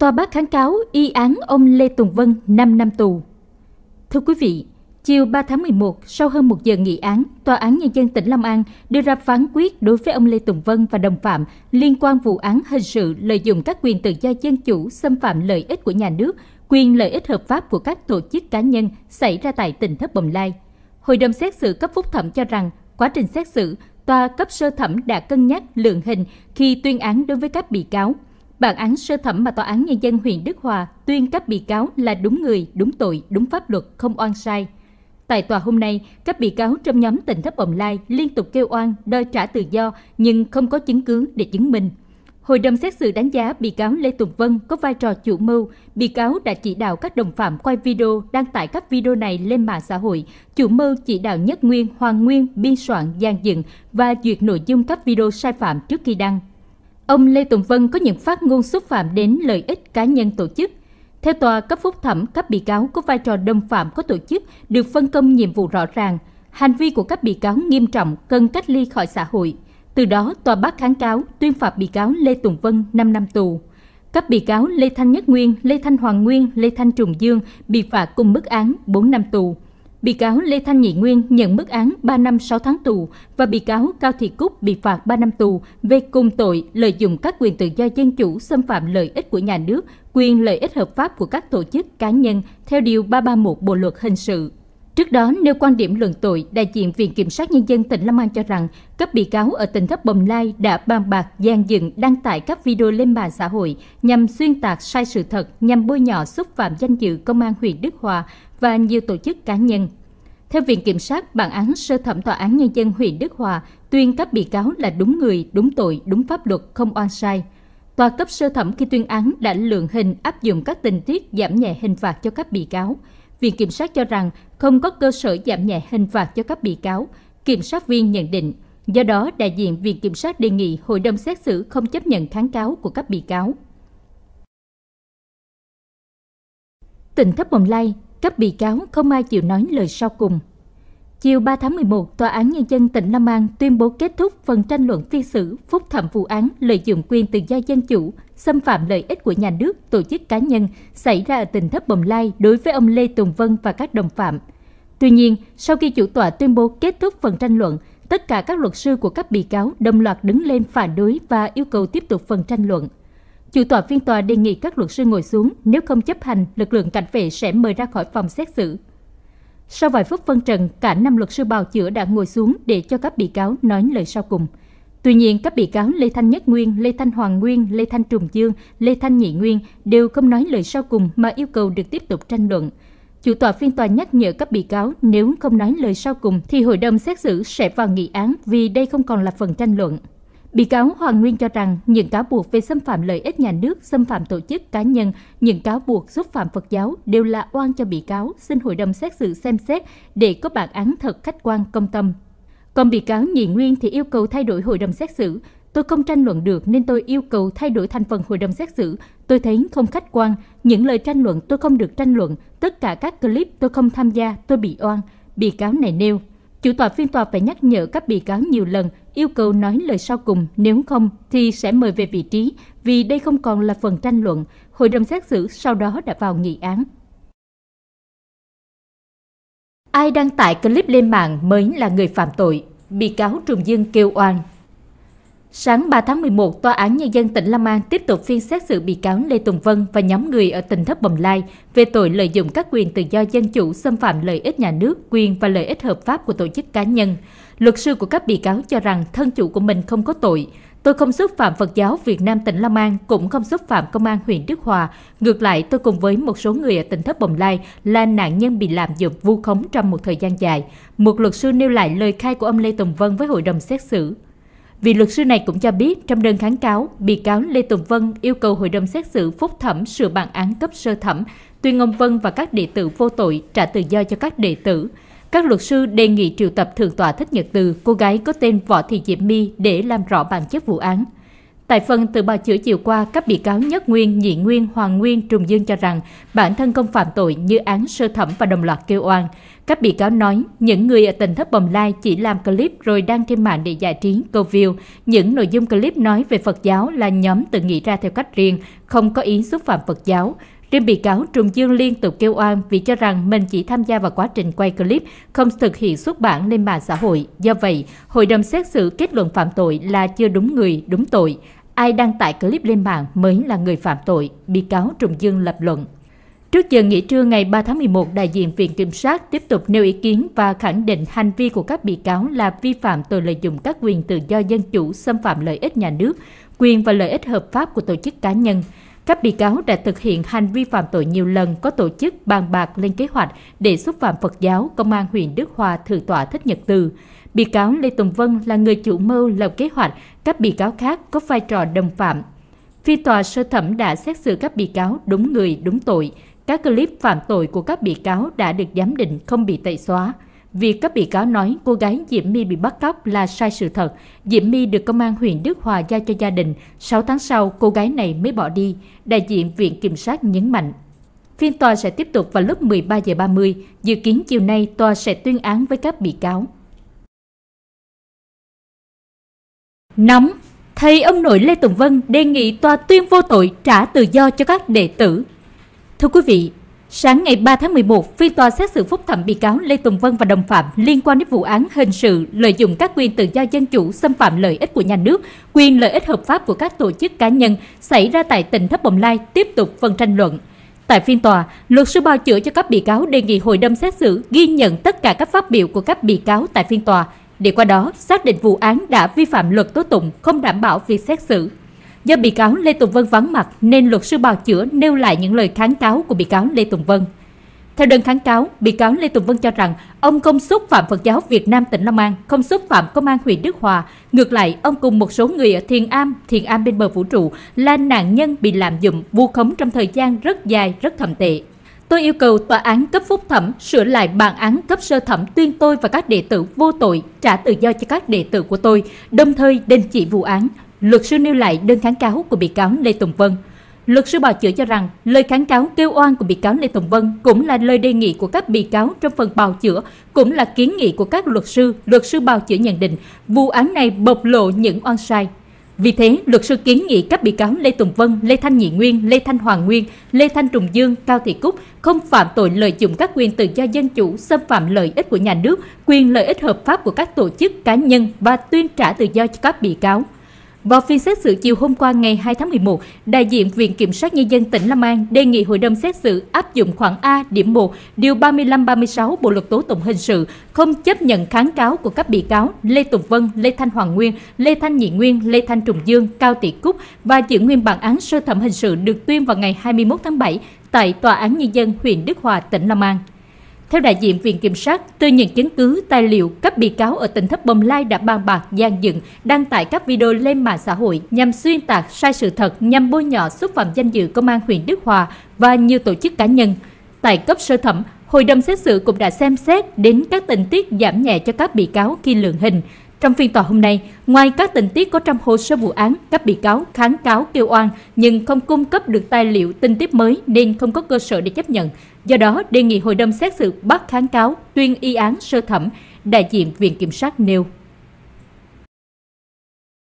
Tòa bác kháng cáo y án ông Lê Tùng Vân 5 năm tù. Thưa quý vị, chiều 3 tháng 11, sau hơn một giờ nghị án, Tòa án Nhân dân tỉnh Long An đưa ra phán quyết đối với ông Lê Tùng Vân và đồng phạm liên quan vụ án hình sự lợi dụng các quyền tự do dân chủ xâm phạm lợi ích của nhà nước, quyền lợi ích hợp pháp của các tổ chức cá nhân xảy ra tại tỉnh Thất Bồng Lai. Hội đồng xét xử cấp phúc thẩm cho rằng, quá trình xét xử, tòa cấp sơ thẩm đã cân nhắc lượng hình khi tuyên án đối với các bị cáo – Bản án sơ thẩm mà Tòa án Nhân dân huyện Đức Hòa tuyên các bị cáo là đúng người, đúng tội, đúng pháp luật, không oan sai. Tại tòa hôm nay, các bị cáo trong nhóm tỉnh thấp bồng lai liên tục kêu oan, đòi trả tự do nhưng không có chứng cứ để chứng minh. Hội đồng xét xử đánh giá bị cáo Lê Tùng Vân có vai trò chủ mưu. Bị cáo đã chỉ đạo các đồng phạm quay video, đăng tải các video này lên mạng xã hội. Chủ mưu chỉ đạo Nhất Nguyên, Hoàng Nguyên biên soạn, gian dựng và duyệt nội dung các video sai phạm trước khi đăng. Ông Lê Tùng Vân có những phát ngôn xúc phạm đến lợi ích cá nhân tổ chức. Theo tòa cấp phúc thẩm, các bị cáo có vai trò đồng phạm có tổ chức được phân công nhiệm vụ rõ ràng. Hành vi của các bị cáo nghiêm trọng cần cách ly khỏi xã hội. Từ đó, tòa bác kháng cáo tuyên phạt bị cáo Lê Tùng Vân 5 năm tù. Các bị cáo Lê Thanh Nhất Nguyên, Lê Thanh Hoàng Nguyên, Lê Thanh Trùng Dương bị phạt cùng mức án 4 năm tù. Bị cáo Lê Thanh Nhị Nguyên nhận mức án 3 năm 6 tháng tù và bị cáo Cao Thị Cúc bị phạt 3 năm tù về cùng tội lợi dụng các quyền tự do dân chủ xâm phạm lợi ích của nhà nước, quyền lợi ích hợp pháp của các tổ chức cá nhân theo Điều 331 Bộ Luật Hình sự. Trước đó, nêu quan điểm luận tội, đại diện Viện Kiểm sát Nhân dân tỉnh Long An cho rằng các bị cáo ở tỉnh Thất Bồng Lai đã bàn bạc gian dựng đăng tải các video lên mạng xã hội nhằm xuyên tạc sai sự thật, nhằm bôi nhọ xúc phạm danh dự Công an huyện Đức Hòa và nhiều tổ chức cá nhân. Theo Viện Kiểm sát, bản án sơ thẩm Tòa án Nhân dân huyện Đức Hòa tuyên các bị cáo là đúng người, đúng tội, đúng pháp luật, không oan sai. Tòa cấp sơ thẩm khi tuyên án đã lượng hình áp dụng các tình tiết giảm nhẹ hình phạt cho các bị cáo. Viện Kiểm sát cho rằng không có cơ sở giảm nhẹ hình phạt cho các bị cáo. Kiểm sát viên nhận định, do đó đại diện Viện Kiểm sát đề nghị hội đồng xét xử không chấp nhận kháng cáo của các bị cáo. Tỉnh Thất Bồng Lai các bị cáo không ai chịu nói lời sau cùng. Chiều 3 tháng 11, Tòa án Nhân dân tỉnh Long An tuyên bố kết thúc phần tranh luận phiên xử phúc thẩm vụ án lợi dụng quyền tự do dân chủ, xâm phạm lợi ích của nhà nước, tổ chức cá nhân xảy ra ở tỉnh Thất Bồng Lai đối với ông Lê Tùng Vân và các đồng phạm. Tuy nhiên, sau khi chủ tòa tuyên bố kết thúc phần tranh luận, tất cả các luật sư của các bị cáo đồng loạt đứng lên phản đối và yêu cầu tiếp tục phần tranh luận. Chủ tọa phiên tòa đề nghị các luật sư ngồi xuống, nếu không chấp hành, lực lượng cảnh vệ sẽ mời ra khỏi phòng xét xử. Sau vài phút phân trần, cả năm luật sư bào chữa đã ngồi xuống để cho các bị cáo nói lời sau cùng. Tuy nhiên, các bị cáo Lê Thanh Nhất Nguyên, Lê Thanh Hoàng Nguyên, Lê Thanh Trùng Dương, Lê Thanh Nhị Nguyên đều không nói lời sau cùng mà yêu cầu được tiếp tục tranh luận. Chủ tọa phiên tòa nhắc nhở các bị cáo nếu không nói lời sau cùng thì hội đồng xét xử sẽ vào nghị án vì đây không còn là phần tranh luận. Bị cáo Hoàng Nguyên cho rằng những cáo buộc về xâm phạm lợi ích nhà nước, xâm phạm tổ chức cá nhân, những cáo buộc xúc phạm Phật giáo đều là oan cho bị cáo, xin hội đồng xét xử xem xét để có bản án thật khách quan công tâm. Còn bị cáo Nhị Nguyên thì yêu cầu thay đổi hội đồng xét xử. Tôi không tranh luận được nên tôi yêu cầu thay đổi thành phần hội đồng xét xử. Tôi thấy không khách quan, những lời tranh luận tôi không được tranh luận, tất cả các clip tôi không tham gia, tôi bị oan. Bị cáo này nêu, Chủ tọa phiên tòa phải nhắc nhở các bị cáo nhiều lần, yêu cầu nói lời sau cùng, nếu không thì sẽ mời về vị trí, vì đây không còn là phần tranh luận. Hội đồng xét xử sau đó đã vào nghị án. Ai đăng tải clip lên mạng mới là người phạm tội, bị cáo Trùng Dương kêu oan Sáng 3 tháng 11, Tòa án Nhân dân tỉnh Long An tiếp tục phiên xét xử bị cáo Lê Tùng Vân và nhóm người ở tỉnh Thất Bồng Lai về tội lợi dụng các quyền tự do dân chủ xâm phạm lợi ích nhà nước, quyền và lợi ích hợp pháp của tổ chức cá nhân. Luật sư của các bị cáo cho rằng thân chủ của mình không có tội. Tôi không xúc phạm Phật giáo Việt Nam tỉnh Long An, cũng không xúc phạm Công an huyện Đức Hòa. Ngược lại, tôi cùng với một số người ở tỉnh Thất Bồng Lai là nạn nhân bị lạm dụng vu khống trong một thời gian dài. Một luật sư nêu lại lời khai của ông Lê Tùng Vân với hội đồng xét xử. Vị luật sư này cũng cho biết trong đơn kháng cáo, bị cáo Lê Tùng Vân yêu cầu hội đồng xét xử phúc thẩm sửa bản án cấp sơ thẩm, tuyên ông Vân và các đệ tử vô tội trả tự do cho các đệ tử. Các luật sư đề nghị triệu tập thượng tọa Thích Nhật Từ, cô gái có tên Võ Thị Diễm My để làm rõ bản chất vụ án. Tại phần từ bào chữa chiều qua, các bị cáo Nhất Nguyên, Nhị Nguyên, Hoàng Nguyên, Trùng Dương cho rằng bản thân không phạm tội như án sơ thẩm và đồng loạt kêu oan. Các bị cáo nói, những người ở tỉnh Thất Bồng Lai chỉ làm clip rồi đăng trên mạng để giải trí, câu view. Những nội dung clip nói về Phật giáo là nhóm tự nghĩ ra theo cách riêng, không có ý xúc phạm Phật giáo. Riêng bị cáo Trùng Dương liên tục kêu oan vì cho rằng mình chỉ tham gia vào quá trình quay clip, không thực hiện xuất bản lên mạng xã hội. Do vậy, hội đồng xét xử kết luận phạm tội là chưa đúng người, đúng tội ai đăng tải clip lên mạng mới là người phạm tội, bị cáo Trùng Dương lập luận. Trước giờ nghỉ trưa ngày 3 tháng 11, đại diện Viện Kiểm sát tiếp tục nêu ý kiến và khẳng định hành vi của các bị cáo là vi phạm tội lợi dụng các quyền tự do dân chủ xâm phạm lợi ích nhà nước, quyền và lợi ích hợp pháp của tổ chức cá nhân. Các bị cáo đã thực hiện hành vi phạm tội nhiều lần có tổ chức bàn bạc lên kế hoạch để xúc phạm Phật giáo Công an huyện Đức Hòa thượng tọa Thích Nhật Từ. Bị cáo Lê Tùng Vân là người chủ mưu lập kế hoạch, các bị cáo khác có vai trò đồng phạm. Phiên tòa sơ thẩm đã xét xử các bị cáo đúng người, đúng tội. Các clip phạm tội của các bị cáo đã được giám định không bị tẩy xóa. Việc các bị cáo nói cô gái Diễm My bị bắt cóc là sai sự thật. Diễm My được công an huyện Đức Hòa giao cho gia đình. 6 tháng sau, cô gái này mới bỏ đi. Đại diện Viện Kiểm sát nhấn mạnh. Phiên tòa sẽ tiếp tục vào lúc 13 giờ 30. Dự kiến chiều nay tòa sẽ tuyên án với các bị cáo. Nóng Thầy ông nội Lê Tùng Vân đề nghị tòa tuyên vô tội trả tự do cho các đệ tử. Thưa quý vị, sáng ngày 3 tháng 11, phiên tòa xét xử phúc thẩm bị cáo Lê Tùng Vân và đồng phạm liên quan đến vụ án hình sự lợi dụng các quyền tự do dân chủ xâm phạm lợi ích của nhà nước, quyền lợi ích hợp pháp của các tổ chức cá nhân xảy ra tại tỉnh Thất Bồng Lai tiếp tục phần tranh luận. Tại phiên tòa, luật sư bào chữa cho các bị cáo đề nghị hội đồng xét xử ghi nhận tất cả các phát biểu của các bị cáo tại phiên tòa – để qua đó xác định vụ án đã vi phạm luật tố tụng không đảm bảo việc xét xử. Do bị cáo Lê Tùng Vân vắng mặt nên luật sư bào chữa nêu lại những lời kháng cáo của bị cáo Lê Tùng Vân. Theo đơn kháng cáo, bị cáo Lê Tùng Vân cho rằng ông không xúc phạm Phật giáo Việt Nam tỉnh Long An, không xúc phạm Công an huyện Đức Hòa. Ngược lại, ông cùng một số người ở Thiền Am, Thiền Am bên bờ vũ trụ là nạn nhân bị lạm dụng, vu khống trong thời gian rất dài, rất thầm tệ tôi yêu cầu tòa án cấp phúc thẩm sửa lại bản án cấp sơ thẩm tuyên tôi và các đệ tử vô tội trả tự do cho các đệ tử của tôi, đồng thời đình chỉ vụ án. Luật sư nêu lại đơn kháng cáo của bị cáo Lê Tùng Vân. Luật sư bào chữa cho rằng lời kháng cáo kêu oan của bị cáo Lê Tùng Vân cũng là lời đề nghị của các bị cáo trong phần bào chữa, cũng là kiến nghị của các luật sư. Luật sư bào chữa nhận định vụ án này bộc lộ những oan sai vì thế, luật sư kiến nghị các bị cáo Lê Tùng Vân, Lê Thanh Nhị Nguyên, Lê Thanh Hoàng Nguyên, Lê Thanh Trùng Dương, Cao Thị Cúc không phạm tội lợi dụng các quyền tự do dân chủ, xâm phạm lợi ích của nhà nước, quyền lợi ích hợp pháp của các tổ chức cá nhân và tuyên trả tự do cho các bị cáo. Vào phiên xét xử chiều hôm qua ngày 2 tháng 11, đại diện Viện Kiểm sát Nhân dân tỉnh Long An đề nghị hội đồng xét xử áp dụng khoảng A điểm 1, điều 35-36 Bộ Luật Tố Tụng Hình sự, không chấp nhận kháng cáo của các bị cáo Lê Tùng Vân, Lê Thanh Hoàng Nguyên, Lê Thanh Nhị Nguyên, Lê Thanh Trùng Dương, Cao Tị Cúc và giữ nguyên bản án sơ thẩm hình sự được tuyên vào ngày 21 tháng 7 tại Tòa án Nhân dân huyện Đức Hòa, tỉnh Long An. Theo đại diện Viện Kiểm sát, từ những chứng cứ, tài liệu, các bị cáo ở tỉnh Thất Bồng Lai đã bàn bạc, gian dựng, đăng tải các video lên mạng xã hội nhằm xuyên tạc sai sự thật, nhằm bôi nhọ xúc phạm danh dự Công an huyện Đức Hòa và nhiều tổ chức cá nhân. Tại cấp sơ thẩm, Hội đồng xét xử cũng đã xem xét đến các tình tiết giảm nhẹ cho các bị cáo khi lượng hình, trong phiên tòa hôm nay, ngoài các tình tiết có trong hồ sơ vụ án, các bị cáo kháng cáo kêu oan nhưng không cung cấp được tài liệu tin tiếp mới nên không có cơ sở để chấp nhận. Do đó, đề nghị hội đồng xét xử bác kháng cáo tuyên y án sơ thẩm, đại diện Viện Kiểm sát nêu.